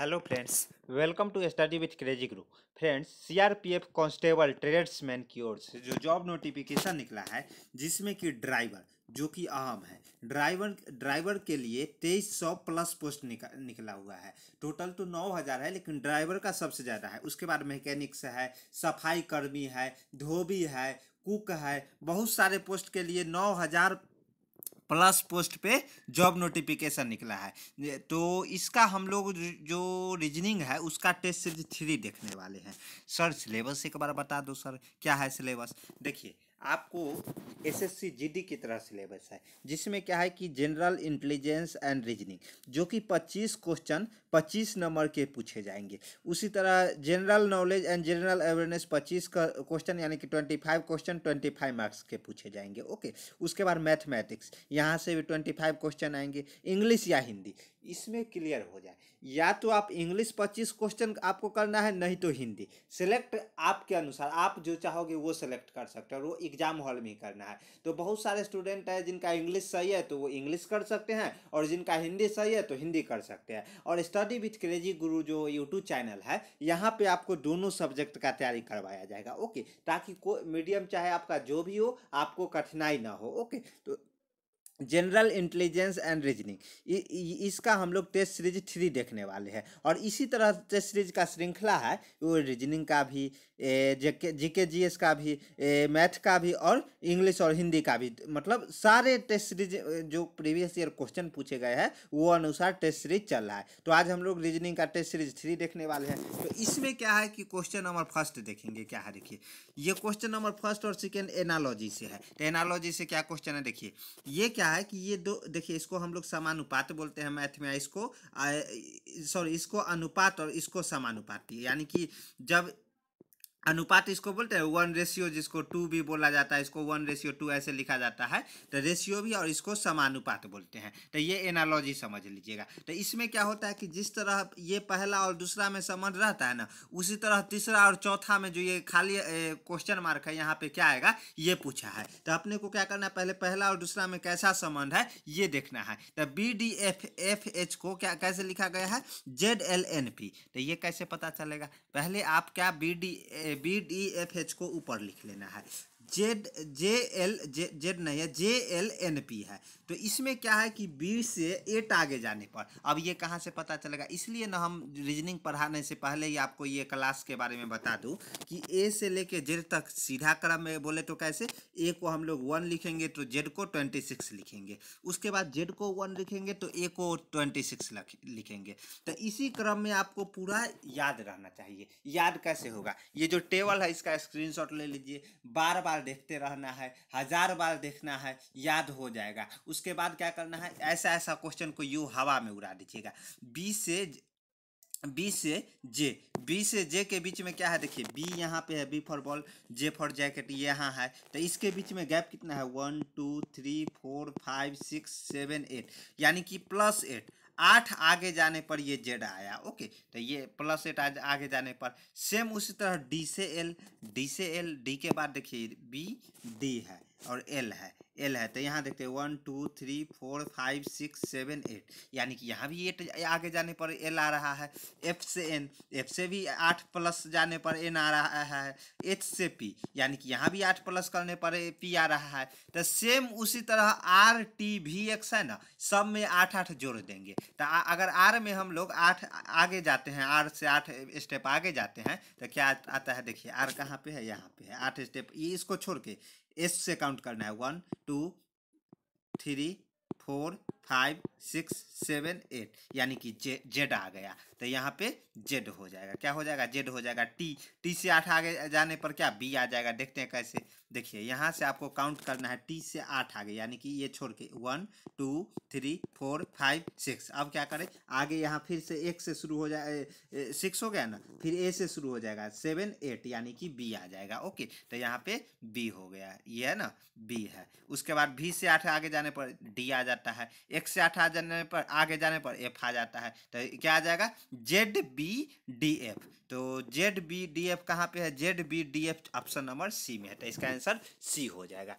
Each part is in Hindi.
Hello friends welcome to study with crazy group friends CRPF constable tradesman की ओर से जो जॉब नोटिफिकेशन निकला है जिसमें कि ड्राइवर जो कि अहम है ड्राइवर ड्राइवर के लिए तेईस सौ प्लस पोस्ट निका, निकला हुआ है टोटल तो नौ हज़ार है लेकिन ड्राइवर का सबसे ज़्यादा है उसके बाद मैकेनिक्स है सफाई कर्मी है धोबी है कुक है बहुत सारे पोस्ट के लिए नौ हज़ार प्लस पोस्ट पे जॉब नोटिफिकेशन निकला है तो इसका हम लोग जो रीजनिंग है उसका टेस्ट सीरीज थ्री देखने वाले हैं सर सिलेबस एक बार बता दो सर क्या है सिलेबस देखिए आपको एसएससी जीडी की तरह सिलेबस है जिसमें क्या है कि जनरल इंटेलिजेंस एंड रीजनिंग जो कि 25 क्वेश्चन 25 नंबर के पूछे जाएंगे उसी तरह general knowledge and general awareness 25 का क्वेश्चन यानी कि 25 क्वेश्चन 25 मार्क्स के पूछे जाएंगे ओके उसके बाद मैथमेटिक्स यहाँ से भी फाइव क्वेश्चन आएंगे इंग्लिश या हिंदी इसमें क्लियर हो जाए या तो आप इंग्लिश पच्चीस क्वेश्चन आपको करना है नहीं तो हिंदी सेलेक्ट आपके अनुसार आप जो चाहोगे वो सेलेक्ट कर सकते हो और वो एग्जाम हॉल में ही करना है तो बहुत सारे स्टूडेंट हैं जिनका इंग्लिश सही है तो वो इंग्लिश कर सकते हैं और जिनका हिंदी सही है तो हिंदी कर सकते हैं और स्टडी विथ क्रेजी गुरु जो यूट्यूब चैनल है यहाँ पर आपको दोनों सब्जेक्ट का तैयारी करवाया जाएगा ओके ताकि कोई मीडियम चाहे आपका जो भी हो आपको कठिनाई ना हो ओके तो जनरल इंटेलिजेंस एंड रीजनिंग इसका हम लोग टेस्ट सीरीज थ्री देखने वाले हैं और इसी तरह टेस्ट सीरीज का श्रृंखला है वो रीजनिंग का भी जी के जी एस का भी मैथ का भी और इंग्लिश और हिंदी का भी मतलब सारे टेस्ट सीरीज जो प्रीवियस ईयर क्वेश्चन पूछे गए हैं वो अनुसार टेस्ट सीरीज चल रहा है तो आज हम लोग रीजनिंग का टेस्ट सीरीज थ्री देखने वाले हैं तो इसमें क्या है कि क्वेश्चन नंबर फर्स्ट देखेंगे क्या है देखिए ये क्वेश्चन नंबर फर्स्ट और सेकेंड एनालॉजी से है तो एनालॉजी से क्या क्वेश्चन है देखिए ये क्या क्या है कि ये दो देखिए इसको हम लोग समानुपात बोलते हैं मैथ में इसको सॉरी इसको अनुपात और इसको समानुपाती यानी कि जब अनुपात इसको बोलते हैं वन रेशियो जिसको टू भी बोला जाता है इसको वन रेशियो टू ऐसे लिखा जाता है तो रेशियो भी और इसको समानुपात बोलते हैं तो ये एनालॉजी समझ लीजिएगा तो इसमें क्या होता है कि जिस तरह ये पहला और दूसरा में संबंध रहता है ना उसी तरह तीसरा और चौथा में जो ये खाली क्वेश्चन मार्क है यहाँ पे क्या आएगा ये पूछा है तो अपने को क्या करना है पहले पहला और दूसरा में कैसा संबंध है ये देखना है तो B D F F H को क्या कैसे लिखा गया है जेड एल एन पी तो ये कैसे पता चलेगा पहले आप क्या B D B D F H को ऊपर लिख लेना है Z J L J Z नहीं है जे एल एन पी है तो इसमें क्या है कि बी से एट आगे जाने पर अब ये कहाँ से पता चलेगा इसलिए ना हम रीजनिंग पढ़ाने से पहले ही आपको ये क्लास के बारे में बता दूँ कि ए से लेके जेड तक सीधा क्रम में बोले तो कैसे ए को हम लोग वन लिखेंगे तो जेड को ट्वेंटी सिक्स लिखेंगे उसके बाद जेड को वन लिखेंगे तो ए को ट्वेंटी सिक्स लिखेंगे तो इसी क्रम में आपको पूरा याद रहना चाहिए याद कैसे होगा ये जो टेबल है इसका स्क्रीन ले लीजिए बार बार बार देखते रहना है हज़ार बार देखना है याद हो जाएगा उसके बाद क्या करना है ऐसा ऐसा क्वेश्चन को यू हवा में उड़ा दीजिएगा बी से बी से जे बी से जे के बीच में क्या है देखिए बी यहाँ पे है B for ball J for jacket ये यहाँ है तो इसके बीच में गैप कितना है one two three four five six seven eight यानी कि प्लस एट आठ आगे जाने पर ये जेड आया ओके तो ये प्लस एट आगे जाने पर सेम उसी तरह डी से एल डी से एल डी के बाद देखिए बी डी है और एल है एल है तो यहाँ देखते हैं one two three four five six seven eight यानी कि यहाँ भी एट आगे जाने पर एल आ रहा है एफ से एन एफ से भी आठ प्लस जाने पर एन आ रहा है एच से पी यानी कि यहाँ भी आठ प्लस करने पर पी आ रहा है तो सेम उसी तरह आर टी भी एक्स है ना सब में आठ आठ जोड़ देंगे तो अगर आर में हम लोग आठ आगे जाते हैं आर से आठ स्टेप आगे जाते हैं तो क्या आता है देखिए आर कहाँ पे है यहाँ पे है आठ स्टेप इसको छोड़ के एस से काउंट करना है one two three four five six seven eight यानी कि जे जेड आ गया तो यहाँ पे जेड हो जाएगा क्या हो जाएगा जेड हो जाएगा टी टी से आठ आगे जाने पर क्या बी आ जाएगा देखते हैं कैसे देखिए यहाँ से आपको काउंट करना है टी से आठ आगे यानी कि ये छोड़ के one two three four five six अब क्या करें आगे यहाँ फिर से एक से शुरू हो जाए सिक्स हो गया ना फिर ए से शुरू हो जाएगा सेवन एट यानी कि बी आ जाएगा ओके तो यहाँ पे बी हो गया ये है ना बी है उसके बाद भी से आठ आगे जाने पर डी आ जाता है एक से आठ आ जाने पर आगे जाने पर एफ आ जाता है तो क्या आ जाएगा जेड बी डी एफ तो जेड बी डी एफ कहाँ पे है Z B D F option number C में है तो इसका आंसर सी हो जाएगा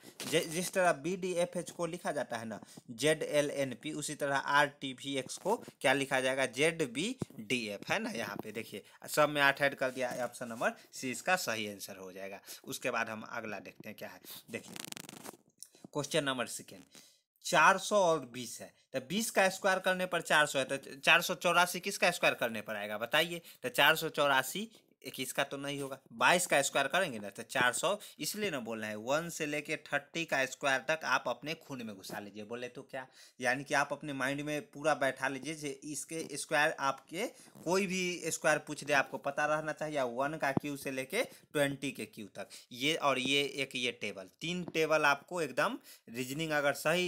जिस तरह बी डी एफ एच को लिखा जाता है ना जेड एल एन पी उसी तरह आर टी वी एक्स को क्या लिखा जाएगा जेड बी डी एफ है ना यहाँ पे देखिए सब में आठ ऐड कर दिया ऑप्शन नंबर सी इसका सही आंसर हो जाएगा उसके बाद हम अगला देखते हैं क्या है देखिए क्वेश्चन नंबर सेकेंड चार सौ और बीस है तो बीस का स्क्वायर करने पर चार सौ है तो चार सौ चौरासी किसका स्क्वायर करने पर आएगा बताइए तो चार सौ चौरासी इक्कीस का तो नहीं होगा बाईस का स्क्वायर करेंगे ना तो चार सौ इसलिए ना बोल रहे हैं वन से लेके थर्टी का स्क्वायर तक आप अपने खून में घुसा लीजिए बोले तो क्या यानी कि आप अपने माइंड में पूरा बैठा लीजिए इसके स्क्वायर आपके कोई भी स्क्वायर पूछ दे आपको पता रहना चाहिए वन का क्यू से लेके ट्वेंटी के क्यू तक ये और ये एक ये टेबल तीन टेबल आपको एकदम रीजनिंग अगर सही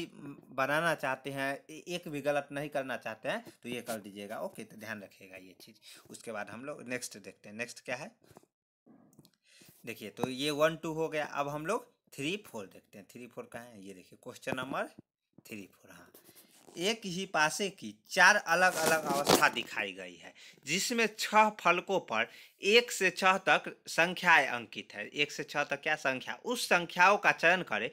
बनाना चाहते हैं एक भी गलत नहीं करना चाहते हैं तो ये कर दीजिएगा ओके तो ध्यान रखिएगा ये चीज़ उसके बाद हम लोग नेक्स्ट देखते हैं नेक्स्ट क्या है देखिए तो ये वन टू हो गया अब हम लोग थ्री फोर देखते हैं थ्री फोर कहाँ है ये देखिए क्वेश्चन नंबर थ्री फोर हाँ एक ही पासे की चार अलग अलग अवस्था दिखाई गई है जिसमें छह फलकों पर एक से छह तक संख्याएं अंकित है एक से छह तक क्या संख्या उस संख्याओं का चयन करें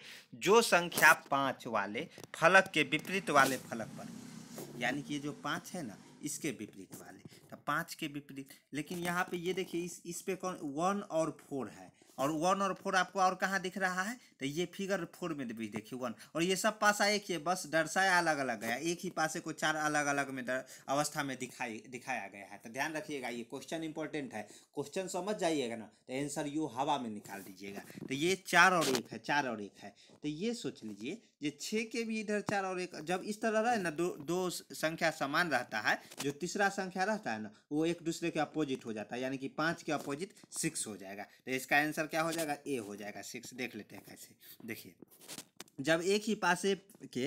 जो संख्या पाँच वाले फलक के विपरीत वाले फलक पर यानी कि ये जो पाँच है ना इसके विपरीत वाले तो पाँच के विपरीत लेकिन यहाँ पे ये देखिए इस इस पे कौन वन और फोर है और वन और फोर आपको और कहाँ दिख रहा है तो ये फिगर फोर में भी देखिए वन और ये सब पासा एक ही बस दर्शाया अलग अलग गया एक ही पासे को चार अलग अलग में अवस्था में दिखाई दिखाया गया है तो ध्यान रखिएगा ये क्वेश्चन इंपॉर्टेंट है क्वेश्चन समझ जाइएगा ना तो आंसर यू हवा में निकाल दीजिएगा तो ये चार और एक है चार और एक है तो ये सोच लीजिए ये छः के भी इधर चार और एक जब इस तरह रहे ना दो दो संख्या समान रहता है जो तीसरा संख्या रहता है ना वो एक दूसरे के अपोजिट हो जाता है यानी कि पाँच के अपोजिट सिक्स हो जाएगा तो इसका आंसर क्या हो जाएगा ए हो जाएगा सिक्स देख लेते हैं कैसे देखिए जब एक ही पासे के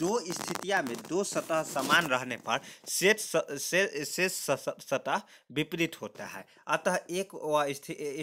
दो स्थितियां में दो सतह समान रहने पर शेष से, से सतह विपरीत होता है अतः एक व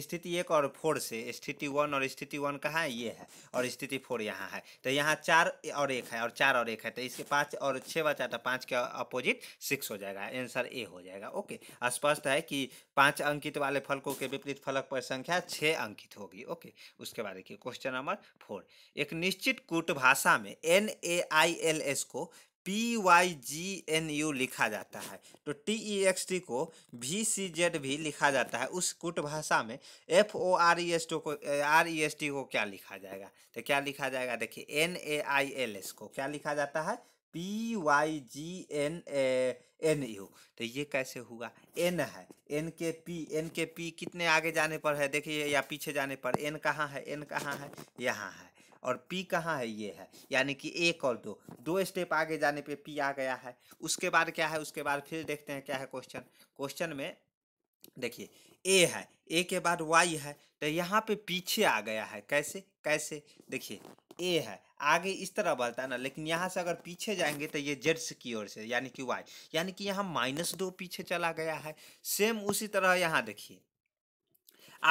स्थिति एक और फोर से स्थिति वन और स्थिति वन कहाँ है ये है और स्थिति फोर यहाँ है तो यहाँ चार और एक है और चार और एक है तो इसके पाँच और छः बचा तो पाँच के अपोजिट सिक्स हो जाएगा आंसर ए हो जाएगा ओके स्पष्ट है कि पाँच अंकित वाले फलकों के विपरीत फलक पर संख्या छः अंकित होगी ओके उसके बाद देखिए क्वेश्चन नंबर फोर एक निश्चित कूट भाषा में N A I L S को P Y G N U लिखा जाता है तो टी ई एक्स टी को वी सी जेड भी लिखा जाता है उस कूट भाषा में F O R E S T को आर ई एस टी को क्या लिखा जाएगा तो क्या लिखा जाएगा देखिए N A I L S को क्या लिखा जाता है P Y G N A N U तो ये कैसे हुआ एन है एन के पी एन के पी कितने आगे जाने पर है देखिए या पीछे जाने पर एन कहाँ है एन कहाँ है यहाँ है और पी कहाँ है ये है यानी कि एक और दो दो स्टेप आगे जाने पे पी आ गया है उसके बाद क्या है उसके बाद फिर देखते हैं क्या है क्वेश्चन क्वेश्चन में देखिए ए है ए के बाद वाई है तो यहाँ पे पीछे आ गया है कैसे कैसे देखिए ए है आगे इस तरह बढ़ता है ना लेकिन यहाँ से अगर पीछे जाएंगे तो ये जेड की ओर से यानी कि वाई यानी कि यहाँ माइनस दो पीछे चला गया है सेम उसी तरह यहाँ देखिए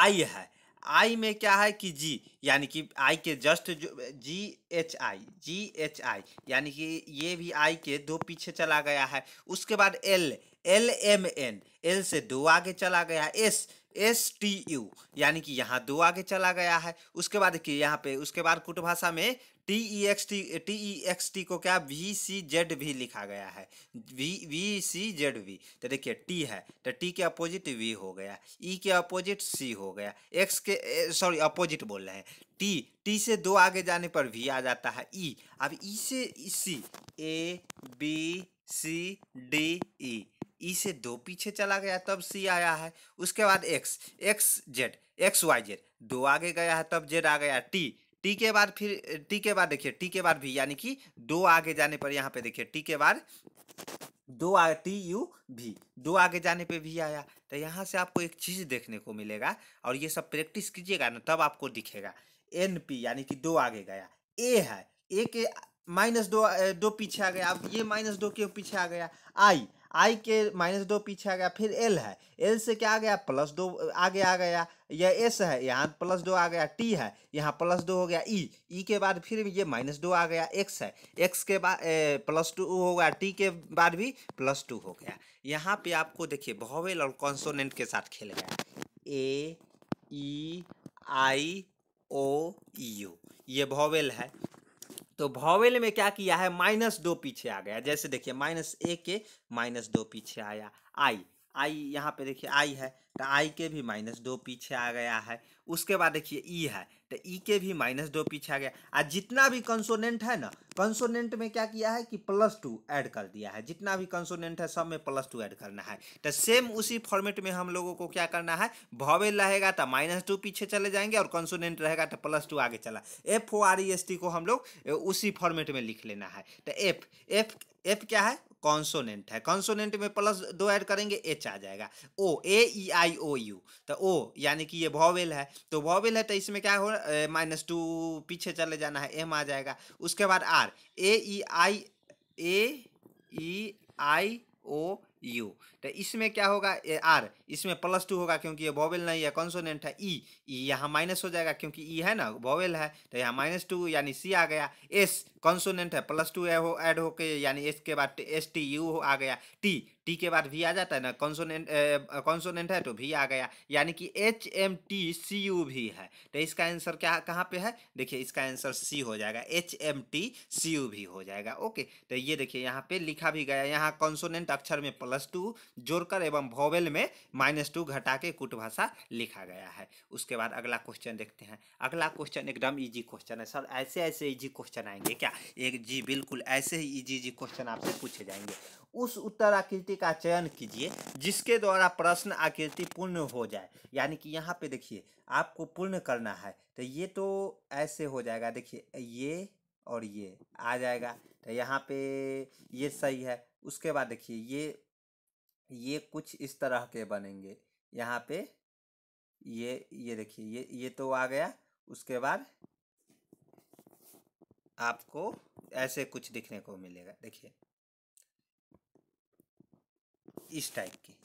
आई है आई में क्या है कि जी यानी कि आई के जस्ट जो जी H I ji H I यानी कि ये भी आई के दो पीछे चला गया है उसके बाद L L M N L से दो आगे चला गया है एस एस टी यू यानी कि यहाँ दो आगे चला गया है उसके बाद कि यहाँ पे उसके बाद कुट भाषा में T E X T T E X T को क्या वी सी जेड भी लिखा गया है V V C Z V तो देखिए टी है तो टी के अपोजिट वी हो गया ई e के अपोजिट सी हो गया एक्स के सॉरी अपोजिट बोल रहे हैं टी टी से दो आगे जाने पर वी आ जाता है ई e. अब ई e से सी A B C D E ई से दो पीछे चला गया तब सी आया है उसके बाद X X Z X Y Z दो आगे गया है तब जेड आ गया टी टी के बाद फिर टी के बाद देखिए टी के बाद भी यानी कि दो आगे जाने पर यहाँ पे देखिए टी के बाद दो आ टी यू भी दो आगे जाने पे भी आया तो यहाँ से आपको एक चीज़ देखने को मिलेगा और ये सब प्रैक्टिस कीजिएगा ना तब आपको दिखेगा एन पी यानी कि दो आगे गया ए है ए के माइनस दो दो पीछे आ गया अब ये माइनस दो के पीछे आ गया आई आई के माइनस दो पीछे आ गया फिर एल है एल से क्या आ गया प्लस दो आगे आ गया यह एस है यहाँ प्लस दो आ गया टी है यहाँ प्लस दो हो गया ई e। ई e के बाद फिर ये माइनस दो आ गया एक्स है एक्स के बाद प्लस टू हो गया टी के बाद भी प्लस टू हो गया यहाँ पे आपको देखिए भवेल और कॉन्सोनेंट के साथ खेल गया ए ई आई ओ यू ये भवेल है तो भवेल में क्या किया है माइनस दो पीछे आ गया जैसे देखिए माइनस ए के माइनस दो पीछे आया आई आई यहाँ पे देखिए आई है तो आई के भी माइनस दो पीछे आ गया है उसके बाद देखिए ई e है तो ई e के भी माइनस दो पीछे आ गया आज जितना भी कंसोनेंट है ना कंसोनेंट में क्या किया है कि प्लस टू ऐड कर दिया है जितना भी कंसोनेंट है सब में प्लस टू ऐड करना है तो सेम उसी फॉर्मेट में हम लोगों को क्या करना है भवे रहेगा तो माइनस टू पीछे चले जाएंगे और कंसोनेंट रहेगा तो प्लस टू आगे चला F O R E S T को हम लोग उसी फॉर्मेट में लिख लेना है तो एफ एफ एफ क्या है कॉन्सोनेंट है कॉन्सोनेंट में प्लस दो ऐड करेंगे एच आ जाएगा ओ ए ई आई ओ यू तो ओ यानी कि ये वॉवेल है तो वॉवेल है तो इसमें क्या हो माइनस टू पीछे चले जाना है एम आ जाएगा उसके बाद R A E I A E I O you तो इसमें क्या होगा ए, आर इसमें प्लस टू होगा क्योंकि ये वॉवेल नहीं है कॉन्सोनेंट है ई e, ई e यहाँ माइनस हो जाएगा क्योंकि ई e है ना वॉवेल है तो यहाँ माइनस टू यानी सी आ गया एस कॉन्सोनेंट है प्लस टू हो ऐड होके यानी एस के बाद एस टी यू आ गया टी टी के बाद भी आ जाता है ना कॉन्सोनेंट कॉन्सोनेंट है तो भी आ गया यानी कि H M T C U भी है तो इसका आंसर क्या कहाँ पे है देखिए इसका आंसर सी हो जाएगा H M T C U भी हो जाएगा ओके तो ये देखिए यहाँ पे लिखा भी गया यहाँ कॉन्सोनेंट अक्षर में प्लस टू जोड़कर एवं भोवेल में माइनस टू घटा के कुट भाषा लिखा गया है उसके बाद अगला क्वेश्चन देखते हैं अगला क्वेश्चन एकदम ईजी क्वेश्चन है सर ऐसे ऐसे ईजी क्वेश्चन आएंगे क्या एक जी बिल्कुल ऐसे ही इजी इजी क्वेश्चन आपसे पूछे जाएंगे उस उत्तर आकृति का चयन कीजिए जिसके द्वारा प्रश्न आकृति पूर्ण हो जाए यानी कि यहाँ पे देखिए आपको पूर्ण करना है तो ये तो ऐसे हो जाएगा देखिए ये और ये आ जाएगा तो यहाँ पे ये सही है उसके बाद देखिए ये ये कुछ इस तरह के बनेंगे यहाँ पे ये ये देखिए ये ये तो आ गया उसके बाद आपको ऐसे कुछ दिखने को मिलेगा देखिए इस टाइप की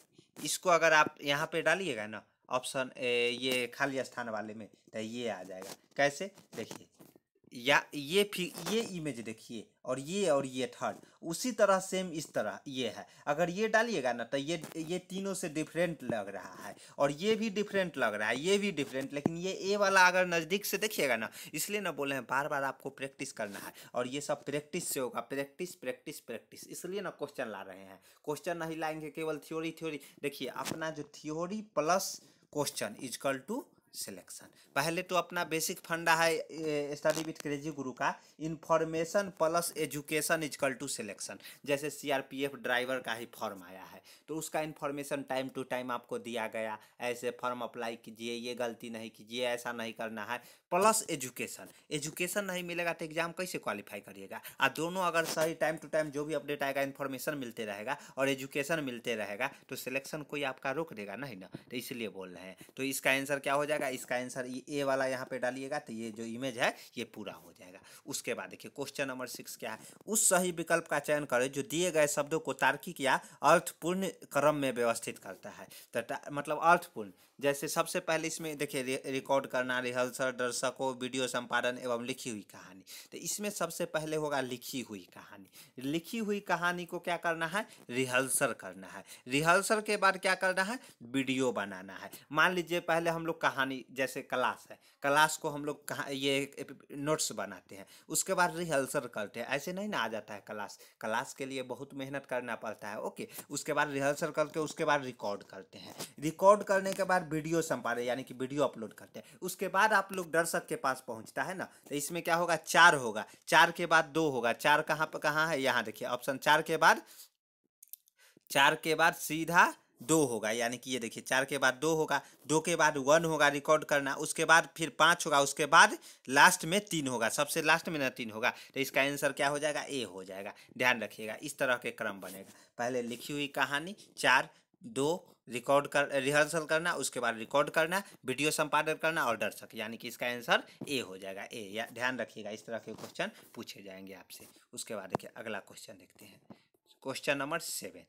इसको अगर आप यहाँ पे डालिएगा ना ऑप्शन ये खाली स्थान वाले में तो ये आ जाएगा कैसे देखिए या ये फिर ये इमेज देखिए और ये और ये थर्ड उसी तरह सेम इस तरह ये है अगर ये डालिएगा ना तो ये ये तीनों से डिफरेंट लग रहा है और ये भी डिफरेंट लग रहा है ये भी डिफरेंट लेकिन ये ए वाला अगर नज़दीक से देखिएगा ना इसलिए ना बोले हैं बार बार आपको प्रैक्टिस करना है और ये सब प्रैक्टिस से होगा प्रैक्टिस प्रैक्टिस प्रैक्टिस इसलिए ना क्वेश्चन ला रहे हैं क्वेश्चन नहीं लाएंगे केवल थ्योरी थ्योरी देखिए अपना जो थ्योरी प्लस क्वेश्चन इजकल टू सिलेक्शन पहले तो अपना बेसिक फंडा है स्टडी विथ क्रेजी गुरु का इन्फॉर्मेशन प्लस एजुकेशन इज कल टू सिलेक्शन जैसे सीआरपीएफ ड्राइवर का ही फॉर्म आया है तो उसका इन्फॉर्मेशन टाइम टू टाइम आपको दिया गया ऐसे फॉर्म अप्लाई कीजिए ये गलती नहीं कीजिए ऐसा नहीं करना है प्लस एजुकेशन एजुकेशन नहीं मिलेगा तो एग्जाम कैसे क्वालिफाई करिएगा आ दोनों अगर सही टाइम टू टाइम जो भी अपडेट आएगा इन्फॉर्मेशन मिलते रहेगा और एजुकेशन मिलते रहेगा तो सिलेक्शन कोई आपका रोक देगा नहीं ना तो इसलिए बोल रहे हैं तो इसका आंसर क्या हो जाएगा जाएगा इसका आंसर ए वाला यहाँ पे डालिएगा तो ये जो इमेज है ये पूरा हो जाएगा उसके बाद देखिए क्वेश्चन नंबर सिक्स क्या है उस सही विकल्प का चयन करें जो दिए गए शब्दों को तार्किक या अर्थपूर्ण क्रम में व्यवस्थित करता है तो मतलब अर्थपूर्ण जैसे सबसे पहले इसमें देखिए रि, रिकॉर्ड करना रिहर्सल दर्शकों वीडियो संपादन एवं लिखी हुई कहानी तो इसमें सबसे पहले होगा लिखी हुई कहानी लिखी हुई कहानी को क्या करना है रिहर्सल करना है रिहर्सल के बाद क्या करना है वीडियो बनाना है मान लीजिए पहले हम लोग कहानी जैसे क्लास है क्लास को हम लोग ये नोट्स बनाते हैं उसके बाद रिहर्सल करते हैं ऐसे नहीं ना आ जाता है क्लास क्लास के लिए बहुत मेहनत करना पड़ता है ओके उसके बाद रिहर्सल करके उसके बाद रिकॉर्ड करते हैं रिकॉर्ड करने के बाद वीडियो संपादन यानी कि वीडियो अपलोड करते हैं उसके बाद आप लोग दर्शक के पास पहुंचता है ना तो इसमें क्या होगा चार होगा चार के बाद दो होगा चार कहाँ पर कहाँ है यहाँ देखिए ऑप्शन चार के बाद चार के बाद सीधा दो होगा यानी कि ये देखिए चार के बाद दो होगा दो के बाद वन होगा रिकॉर्ड करना उसके बाद फिर पाँच होगा उसके बाद लास्ट में तीन होगा सबसे लास्ट में ना तीन होगा तो इसका आंसर क्या हो जाएगा ए हो जाएगा ध्यान रखिएगा इस तरह के क्रम बनेगा पहले लिखी हुई कहानी चार दो रिकॉर्ड कर रिहर्सल करना उसके बाद रिकॉर्ड करना वीडियो संपादन करना और दर्शक यानी कि इसका आंसर ए हो जाएगा ए या ध्यान रखिएगा इस तरह के क्वेश्चन पूछे जाएंगे आपसे उसके बाद देखिए अगला क्वेश्चन देखते हैं क्वेश्चन नंबर सेवन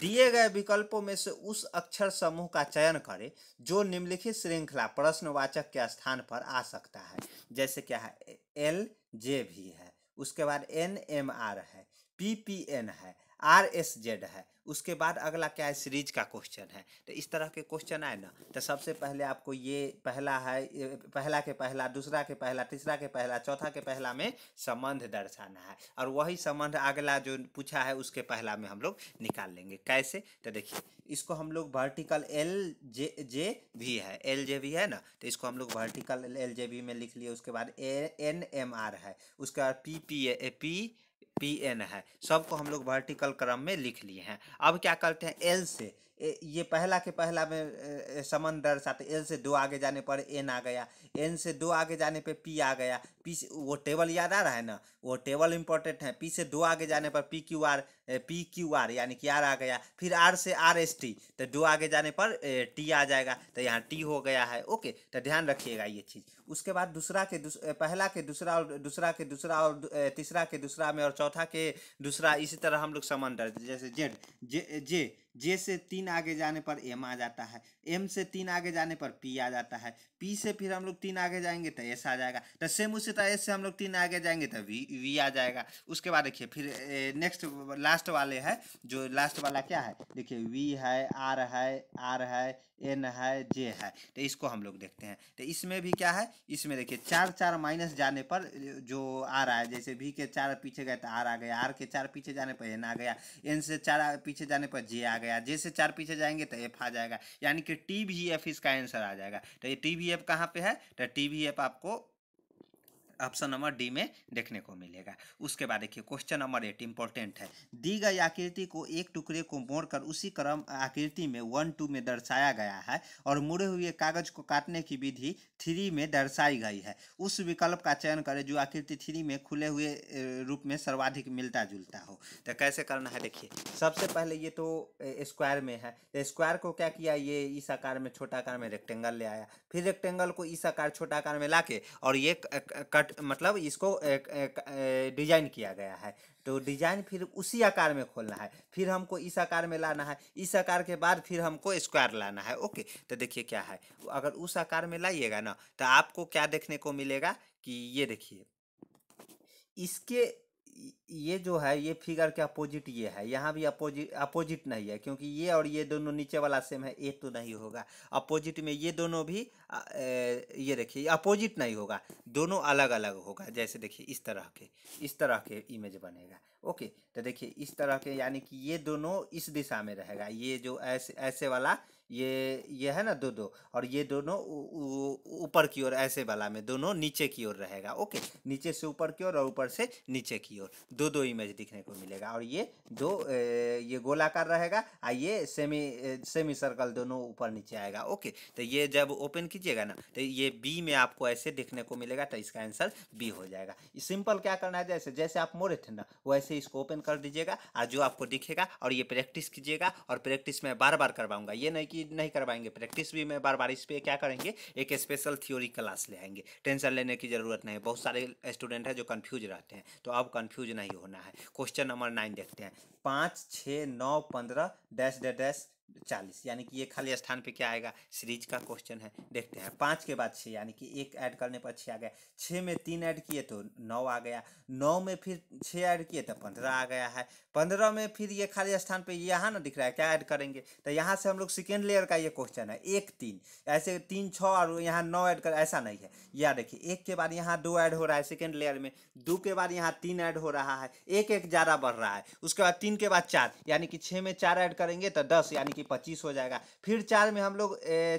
दिए गए विकल्पों में से उस अक्षर समूह का चयन करें जो निम्नलिखित श्रृंखला प्रश्नवाचक के स्थान पर आ सकता है जैसे क्या है एल जे भी है उसके बाद एन एम आर है पी पी एन है आर एस जेड है उसके बाद अगला क्या है सीरीज का क्वेश्चन है तो इस तरह के क्वेश्चन आए ना तो सबसे पहले आपको ये पहला है पहला के पहला दूसरा के पहला तीसरा के पहला चौथा के पहला में संबंध दर्शाना है और वही संबंध अगला जो पूछा है उसके पहला में हम लोग निकाल लेंगे कैसे तो देखिए इसको हम लोग वर्टिकल एल जे जे भी है एल जे भी है ना तो इसको हम लोग वर्टिकल एल जे भी में लिख लिए उसके बाद ए एन एम आर है उसके बाद P P A P P N है सबको हम लोग वर्टिकल क्रम में लिख लिए हैं अब क्या करते हैं एल से ये पहला के पहला में समन दर्शाते एल से दो आगे जाने पर एन आ गया एन से दो आगे जाने पे पी आ गया पी से वो टेबल याद आ रहा है ना वो टेबल इंपॉर्टेंट है पी से दो आगे जाने पर P Q R P Q R यानी कि आर आ गया फिर आर से आर एस टी तो दो आगे जाने पर टी आ जाएगा तो यहाँ टी हो गया है ओके तो ध्यान रखिएगा ये चीज़ उसके बाद दूसरा के दूस, पहला के दूसरा और दूसरा के दूसरा और तीसरा के दूसरा में और चौथा के दूसरा इसी तरह हम लोग समन दर्ज जैसे जेड जे जे जे से तीन आगे जाने पर एम आ जाता है एम से तीन आगे जाने पर पी आ जाता है पी से फिर हम लोग तीन आगे जाएंगे तो एस आ जाएगा तो सेम उसे तरह एस से हम लोग तीन आगे जाएंगे तो वी वी आ जाएगा उसके बाद देखिए फिर नेक्स्ट लास्ट वाले है जो लास्ट वाला क्या है देखिए वी है आर है आर है एन है जे है तो इसको हम लोग देखते हैं तो इसमें भी क्या है इसमें देखिए चार चार माइनस जाने पर जो आ रहा है जैसे वी के चार पीछे गए तो आर आ गया आर के चार पीछे जाने पर एन आ गया एन से चार पीछे जाने पर जे आ गया गया जे से चार पीछे जाएंगे तो एफ आ जाएगा यानी कि टी वी एफ इसका आंसर आ जाएगा तो ये टी वी एफ कहाँ पर है तो टी वी एफ आपको ऑप्शन नंबर डी में देखने को मिलेगा उसके बाद देखिए क्वेश्चन नंबर एट इंपॉर्टेंट है दी गई आकृति को एक टुकड़े को मोड़कर उसी क्रम आकृति में वन टू में दर्शाया गया है और मुड़े हुए कागज को काटने की विधि थ्री में दर्शाई गई है उस विकल्प का चयन करें जो आकृति थ्री में खुले हुए रूप में सर्वाधिक मिलता जुलता हो तो कैसे करना है देखिए सबसे पहले ये तो स्क्वायर में है तो स्क्वायर को क्या किया ये इस आकार में छोटा आकार में रेक्टेंगल ले आया फिर रेक्टेंगल को इस आकार छोटा आकार में ला के और ये कट मतलब इसको डिजाइन किया गया है तो डिजाइन फिर उसी आकार में खोलना है फिर हमको इस आकार में लाना है इस आकार के बाद फिर हमको स्क्वायर लाना है ओके तो देखिए क्या है अगर उस आकार में लाइएगा ना तो आपको क्या देखने को मिलेगा कि ये देखिए इसके ये जो है ये फिगर के अपोजिट ये है यहाँ भी अपोजिट अपोजिट नहीं है क्योंकि ये और ये दोनों नीचे वाला सेम है ये तो नहीं होगा अपोजिट में ये दोनों भी ये देखिए अपोजिट नहीं होगा दोनों अलग अलग होगा जैसे देखिए इस तरह के इस तरह के इमेज बनेगा ओके तो देखिए इस तरह के यानी कि ये दोनों इस दिशा में रहेगा ये जो ऐसे ऐसे वाला ये ये है ना दो दो और ये दोनों ऊपर की ओर ऐसे वाला में दोनों नीचे की ओर रहेगा ओके नीचे से ऊपर की ओर और ऊपर से नीचे की ओर दो दो इमेज दिखने को मिलेगा और ये दो ये गोलाकार रहेगा और ये सेमी सेमी सर्कल दोनों ऊपर नीचे आएगा ओके तो ये जब ओपन कीजिएगा ना तो ये बी में आपको ऐसे दिखने को मिलेगा तो इसका आंसर बी हो जाएगा सिंपल क्या करना है जैसे जैसे आप मोरे थे ना वैसे इसको ओपन कर दीजिएगा और जो आपको दिखेगा और ये प्रैक्टिस कीजिएगा और प्रैक्टिस मैं बार बार करवाऊंगा ये नहीं कि नहीं करवाएंगे प्रैक्टिस भी मैं बार बार इस पर क्या करेंगे एक स्पेशल थ्योरी क्लास ले आएंगे टेंशन लेने की ज़रूरत नहीं बहुत सारे स्टूडेंट हैं जो कन्फ्यूज रहते हैं तो अब कन्फ्यूज नहीं होना है क्वेश्चन नंबर नाइन देखते हैं पाँच छः नौ पंद्रह डैश डैश चालीस यानी कि ये खाली स्थान पे क्या आएगा सीरीज का क्वेश्चन है देखते हैं पाँच के बाद छः यानी कि एक ऐड करने पर छः आ गया छः में तीन ऐड किए तो नौ आ गया नौ में फिर छः ऐड किए तो पंद्रह आ गया है पंद्रह में फिर ये खाली स्थान पे यहाँ ना दिख रहा है क्या ऐड करेंगे तो यहाँ से हम लोग सेकेंड लेयर का ये क्वेश्चन है एक तीन ऐसे तीन छः और यहाँ नौ ऐड कर ऐसा नहीं है या देखिए एक के बाद यहाँ दो ऐड हो रहा है सेकेंड लेयर में दो के बाद यहाँ तीन ऐड हो रहा है एक एक ज़्यादा बढ़ रहा है उसके बाद तीन के बाद चार यानी कि छः में चार ऐड करेंगे तो दस यानी कि पच्चीस हो जाएगा फिर चार में हम लोग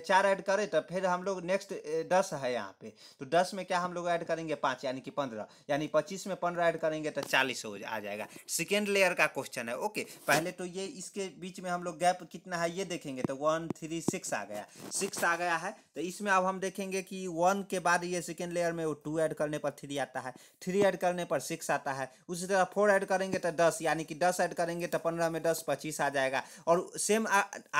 चार ऐड करें तो फिर हम लोग नेक्स्ट दस है यहाँ पे तो दस में क्या हम लोग ऐड करेंगे पाँच यानी कि पंद्रह यानी पच्चीस में पंद्रह ऐड करेंगे तो चालीस हो आ जाएगा सेकेंड लेयर का क्वेश्चन है ओके पहले तो ये इसके बीच में हम लोग गैप कितना है ये देखेंगे तो वन थ्री सिक्स आ गया सिक्स आ गया है तो इसमें अब हम देखेंगे कि वन के बाद ये सेकेंड लेयर में वो टू ऐड करने पर थ्री आता है थ्री ऐड करने पर सिक्स आता है उसी तरह फोर ऐड करेंगे तो दस यानी कि दस ऐड करेंगे तो पंद्रह में दस पच्चीस आ जाएगा और सेम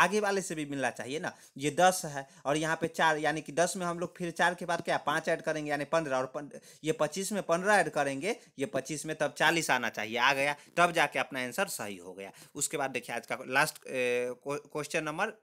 आगे वाले से भी मिलना चाहिए ना ये दस है और यहाँ पे चार यानी कि दस में हम लोग फिर चार के बाद क्या पाँच ऐड करेंगे यानी पंद्रह और पन, ये पच्चीस में पंद्रह ऐड करेंगे ये पच्चीस में तब चालीस आना चाहिए आ गया तब जाके अपना आंसर सही हो गया उसके बाद देखिए आज का last question number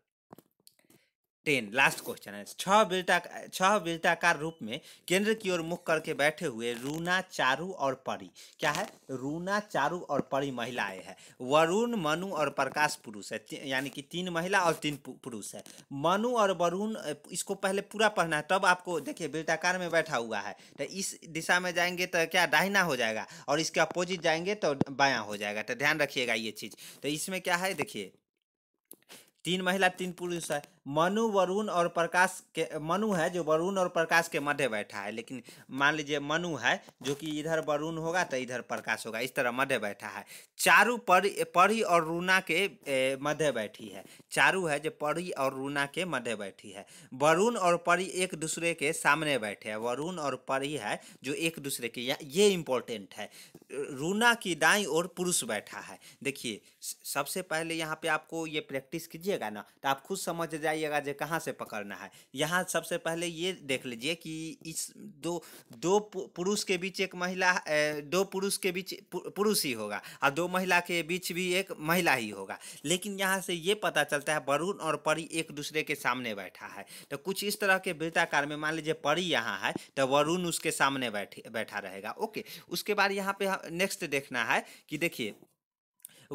ten last question है छह बिल्टा छह बिल्टाकार रूप में केंद्र की ओर मुख करके बैठे हुए रूना चारू और परी क्या है रूना चारू और परी महिलाएं हैं वरुण मनु और प्रकाश पुरुष है यानी कि तीन महिला और तीन पुरुष है मनु और वरुण इसको पहले पूरा पढ़ना है तब आपको देखिए बिल्टाकार में बैठा हुआ है तो इस दिशा में जाएंगे तो क्या दाहिना हो जाएगा और इसके अपोजिट जाएंगे तो बायाँ हो जाएगा तो ध्यान रखिएगा ये चीज़ तो इसमें क्या है देखिए तीन महिला तीन पुरुष है मनु वरुण और प्रकाश के मनु है जो वरुण और प्रकाश के मध्य बैठा है लेकिन मान लीजिए मनु है जो कि इधर वरुण होगा तो इधर प्रकाश होगा इस तरह मध्य बैठा है चारू परी परी और रूना के मध्य बैठी है चारू है जो परी और रूना के मध्य बैठी है वरुण और परी एक दूसरे के सामने बैठे है वरुण और परी है जो एक दूसरे के ये इम्पोर्टेंट है रूना की दाई और पुरुष बैठा है देखिए सबसे पहले यहाँ पे आपको ये प्रैक्टिस कीजिएगा ना तो आप खुद समझ जाए जाइएगा जो कहाँ से पकड़ना है यहाँ सबसे पहले ये देख लीजिए कि इस दो दो पुरुष के बीच एक महिला दो पुरुष के बीच पुरुष ही होगा और दो महिला के बीच भी एक महिला ही होगा लेकिन यहाँ से ये पता चलता है वरुण और परी एक दूसरे के सामने बैठा है तो कुछ इस तरह के वृत्ताकार में मान लीजिए परी यहाँ है तो वरुण उसके सामने बैठे बैठा रहेगा ओके उसके बाद यहाँ पे नेक्स्ट देखना है कि देखिए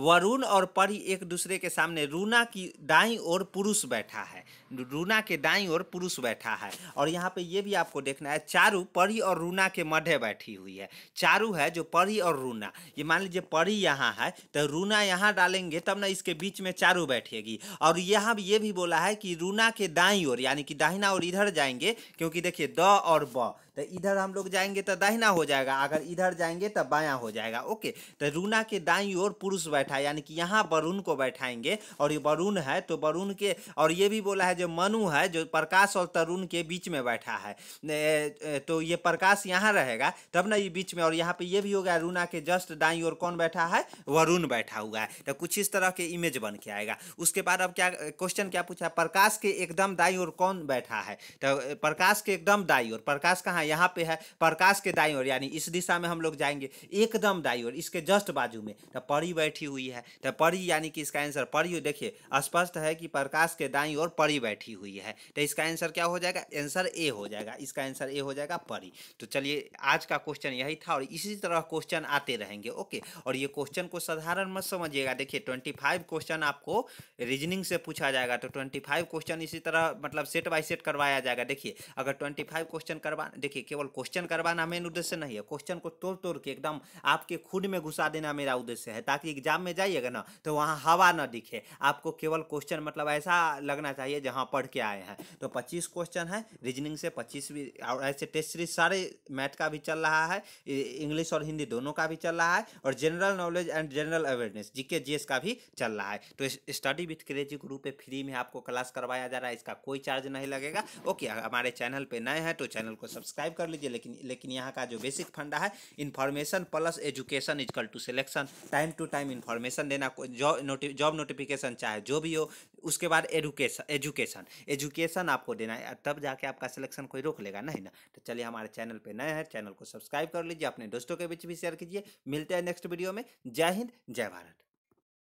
वरुण और परी एक दूसरे के सामने रूना की दाई ओर पुरुष बैठा है रूना के दाई ओर पुरुष बैठा है और यहाँ पे ये भी आपको देखना है चारू परी और रूना के मध्य बैठी हुई है चारू है जो परी और रूना ये मान लीजिए परी यहाँ है तो रूना यहाँ डालेंगे तब ना इसके बीच में चारू बैठेगी और यहाँ ये भी बोला है कि रूना के दाई ओर यानी कि दाहिना और इधर जाएंगे क्योंकि देखिए द और ब तो इधर हम लोग जाएंगे तो दाहिना हो जाएगा अगर इधर जाएंगे तो बायां हो जाएगा ओके तो रूना के दाई ओर पुरुष बैठा यानी कि यहाँ वरुण को बैठाएंगे और ये वरुण है तो वरुण के और ये भी बोला है जो मनु है जो प्रकाश और तरुण के बीच में बैठा है तो ये प्रकाश यहाँ रहेगा तब ना ये बीच में और यहाँ पे ये भी होगा रूना के जस्ट दाई और कौन बैठा है वरुण बैठा हुआ है तो कुछ इस तरह के इमेज बन के आएगा उसके बाद अब क्या क्वेश्चन क्या पूछा प्रकाश के एकदम दाई और कौन बैठा है तो प्रकाश के एकदम दाई और प्रकाश कहाँ यहाँ पे है प्रकाश के दाई ओर यानी इस दिशा में हम लोग जाएंगे एकदम दाई ओर इसके जस्ट बाजू में तो परी बैठी हुई है तो परी यानी कि इसका आंसर परी देखिए स्पष्ट है कि प्रकाश के दाई ओर परी बैठी हुई है तो इसका आंसर क्या हो जाएगा आंसर ए हो जाएगा इसका आंसर ए हो जाएगा परी तो चलिए आज का क्वेश्चन यही था और इसी तरह क्वेश्चन आते रहेंगे ओके और ये क्वेश्चन को साधारण मत समझिएगा देखिए ट्वेंटी फाइव क्वेश्चन आपको रीजनिंग से पूछा जाएगा तो ट्वेंटी फाइव क्वेश्चन इसी तरह मतलब सेट बाई सेट करवाया जाएगा देखिए अगर ट्वेंटी फाइव क्वेश्चन करवा देखिए देखिए केवल क्वेश्चन करवाना मेन उद्देश्य नहीं है क्वेश्चन को तोड़ तोड़ के एकदम आपके खुद में घुसा देना मेरा उद्देश्य है ताकि एग्जाम में जाइएगा ना तो वहाँ हवा ना दिखे आपको केवल क्वेश्चन मतलब ऐसा लगना चाहिए जहाँ पढ़ के आए हैं तो पच्चीस क्वेश्चन है रीजनिंग से पच्चीस भी और ऐसे टेस्ट सीरीज सारे मैथ का भी चल रहा है इंग्लिश और हिंदी दोनों का भी चल रहा है और general knowledge and general awareness GK जी का भी चल रहा है तो स्टडी विथ क्रेजी ग्रुप पे फ्री में आपको क्लास करवाया जा रहा है इसका कोई चार्ज नहीं लगेगा ओके हमारे चैनल पे नए हैं तो चैनल को सब्सक्राइब सब्सक्राइब कर लीजिए लेकिन लेकिन यहाँ का जो बेसिक फंडा है information plus education is equal to selection time to time information देना जॉब नोटि जॉब नोटिफिकेशन चाहे जो भी हो उसके बाद एजुकेशन एजुकेशन एजुकेशन आपको देना है तब जाके आपका सिलेक्शन कोई रोक लेगा नहीं ना तो चलिए हमारे चैनल पर नए हैं चैनल को सब्सक्राइब कर लीजिए अपने दोस्तों के बीच भी शेयर कीजिए मिलते हैं नेक्स्ट वीडियो में जय हिंद जय भारत